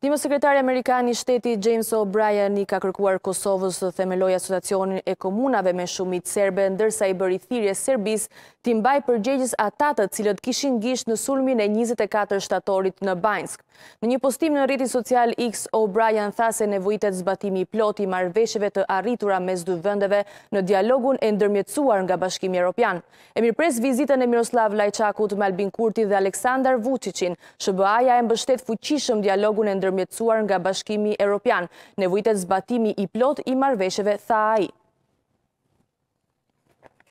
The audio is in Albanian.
Dimë sekretari Amerikan i shteti James O'Brien i ka kërkuar Kosovës të themeloj asociacionin e komunave me shumit serbe, ndërsa i bërë i thirje serbis të mbaj përgjegjës atatët cilët kishin gjisht në sulmin e 24 shtatorit në Bajnsk. Në një postim në rriti social X, O'Brien tha se nevojitet zbatimi i ploti marveshjeve të arritura me zdu vëndeve në dialogun e ndërmjetësuar nga bashkimi Europian. E mirë pres vizitën e Miroslav Lajçakut, Malbin Kurti dhe Aleksandar Vucicin, shë e mbështet fuqishëm dialogun e ndërmjetësuar ndërmjetësuar nga bashkimi Europian, nevojtet zbatimi i plot i marveshëve, tha ai.